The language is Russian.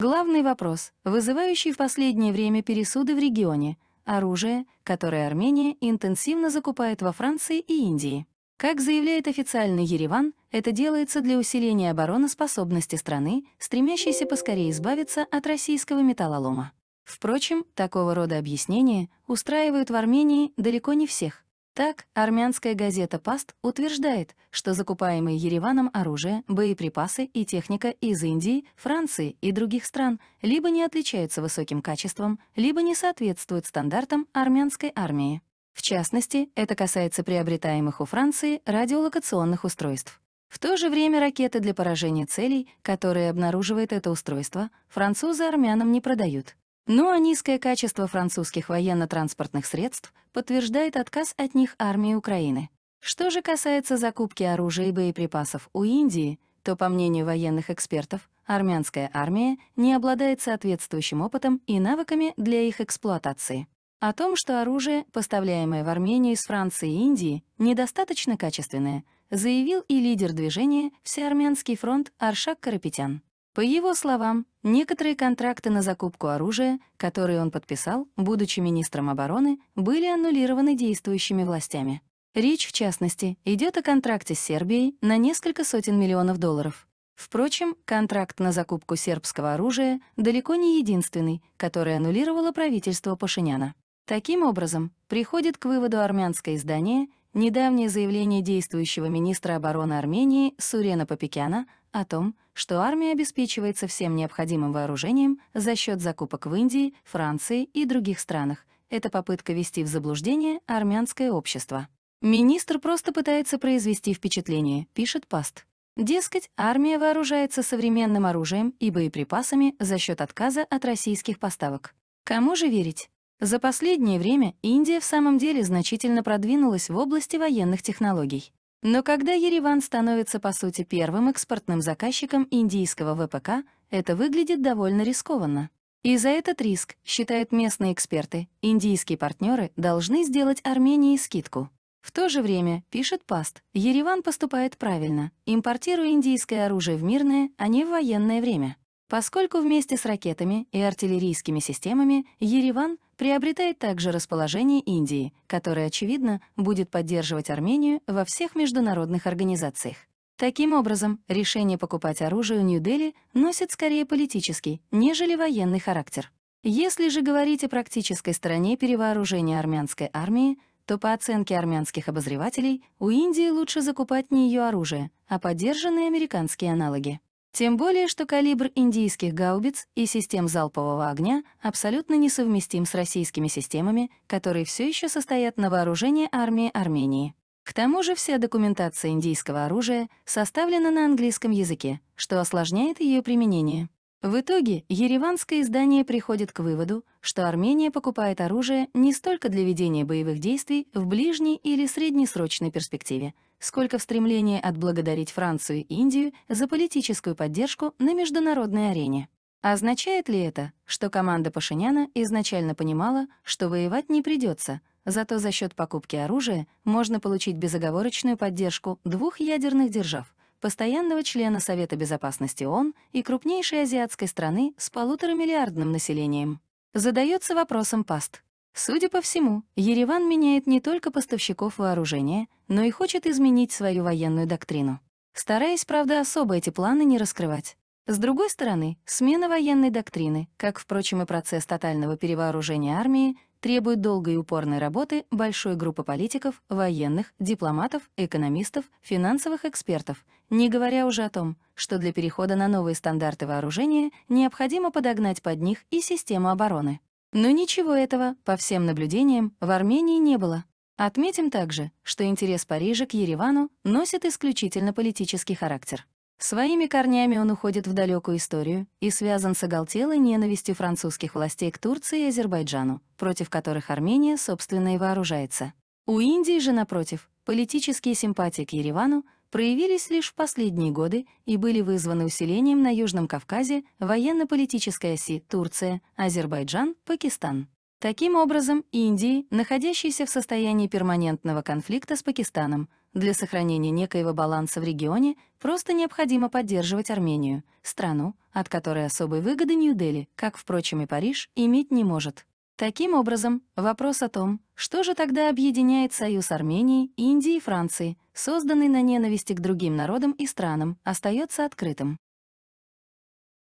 Главный вопрос, вызывающий в последнее время пересуды в регионе — оружие, которое Армения интенсивно закупает во Франции и Индии. Как заявляет официальный Ереван, это делается для усиления обороноспособности страны, стремящейся поскорее избавиться от российского металлолома. Впрочем, такого рода объяснения устраивают в Армении далеко не всех, так, армянская газета «Паст» утверждает, что закупаемые Ереваном оружие, боеприпасы и техника из Индии, Франции и других стран либо не отличаются высоким качеством, либо не соответствуют стандартам армянской армии. В частности, это касается приобретаемых у Франции радиолокационных устройств. В то же время ракеты для поражения целей, которые обнаруживает это устройство, французы армянам не продают. Ну а низкое качество французских военно-транспортных средств подтверждает отказ от них армии Украины. Что же касается закупки оружия и боеприпасов у Индии, то, по мнению военных экспертов, армянская армия не обладает соответствующим опытом и навыками для их эксплуатации. О том, что оружие, поставляемое в Армению из Франции и Индии, недостаточно качественное, заявил и лидер движения «Всеармянский фронт» Аршак Карапетян. По его словам, некоторые контракты на закупку оружия, которые он подписал, будучи министром обороны, были аннулированы действующими властями. Речь, в частности, идет о контракте с Сербией на несколько сотен миллионов долларов. Впрочем, контракт на закупку сербского оружия далеко не единственный, который аннулировало правительство Пашиняна. Таким образом, приходит к выводу армянское издание недавнее заявление действующего министра обороны Армении Сурена Попекяна о том, что армия обеспечивается всем необходимым вооружением за счет закупок в Индии, Франции и других странах. Это попытка вести в заблуждение армянское общество. «Министр просто пытается произвести впечатление», — пишет Паст. Дескать, армия вооружается современным оружием и боеприпасами за счет отказа от российских поставок. Кому же верить? За последнее время Индия в самом деле значительно продвинулась в области военных технологий. Но когда Ереван становится, по сути, первым экспортным заказчиком индийского ВПК, это выглядит довольно рискованно. И за этот риск, считают местные эксперты, индийские партнеры должны сделать Армении скидку. В то же время, пишет Паст, Ереван поступает правильно, импортируя индийское оружие в мирное, а не в военное время. Поскольку вместе с ракетами и артиллерийскими системами Ереван приобретает также расположение Индии, которое, очевидно, будет поддерживать Армению во всех международных организациях. Таким образом, решение покупать оружие у Нью-Дели носит скорее политический, нежели военный характер. Если же говорить о практической стороне перевооружения армянской армии, то по оценке армянских обозревателей у Индии лучше закупать не ее оружие, а поддержанные американские аналоги. Тем более, что калибр индийских гаубиц и систем залпового огня абсолютно несовместим с российскими системами, которые все еще состоят на вооружении армии Армении. К тому же вся документация индийского оружия составлена на английском языке, что осложняет ее применение. В итоге ереванское издание приходит к выводу, что Армения покупает оружие не столько для ведения боевых действий в ближней или среднесрочной перспективе, сколько в стремлении отблагодарить Францию и Индию за политическую поддержку на международной арене. Означает ли это, что команда Пашиняна изначально понимала, что воевать не придется, зато за счет покупки оружия можно получить безоговорочную поддержку двух ядерных держав — постоянного члена Совета Безопасности ООН и крупнейшей азиатской страны с полуторамиллиардным населением. Задается вопросом ПАСТ. Судя по всему, Ереван меняет не только поставщиков вооружения, но и хочет изменить свою военную доктрину. Стараясь, правда, особо эти планы не раскрывать. С другой стороны, смена военной доктрины, как, впрочем, и процесс тотального перевооружения армии, требует долгой и упорной работы большой группы политиков, военных, дипломатов, экономистов, финансовых экспертов, не говоря уже о том, что для перехода на новые стандарты вооружения необходимо подогнать под них и систему обороны. Но ничего этого, по всем наблюдениям, в Армении не было. Отметим также, что интерес Парижа к Еревану носит исключительно политический характер. Своими корнями он уходит в далекую историю и связан с оголтелой ненавистью французских властей к Турции и Азербайджану, против которых Армения, собственно, и вооружается. У Индии же, напротив, политические симпатии к Еревану проявились лишь в последние годы и были вызваны усилением на Южном Кавказе военно-политической оси Турция, Азербайджан, Пакистан. Таким образом, Индии, находящейся в состоянии перманентного конфликта с Пакистаном, для сохранения некоего баланса в регионе просто необходимо поддерживать Армению, страну, от которой особой выгоды Нью-Дели, как, впрочем, и Париж, иметь не может. Таким образом, вопрос о том, что же тогда объединяет союз Армении, Индии и Франции, созданный на ненависти к другим народам и странам, остается открытым.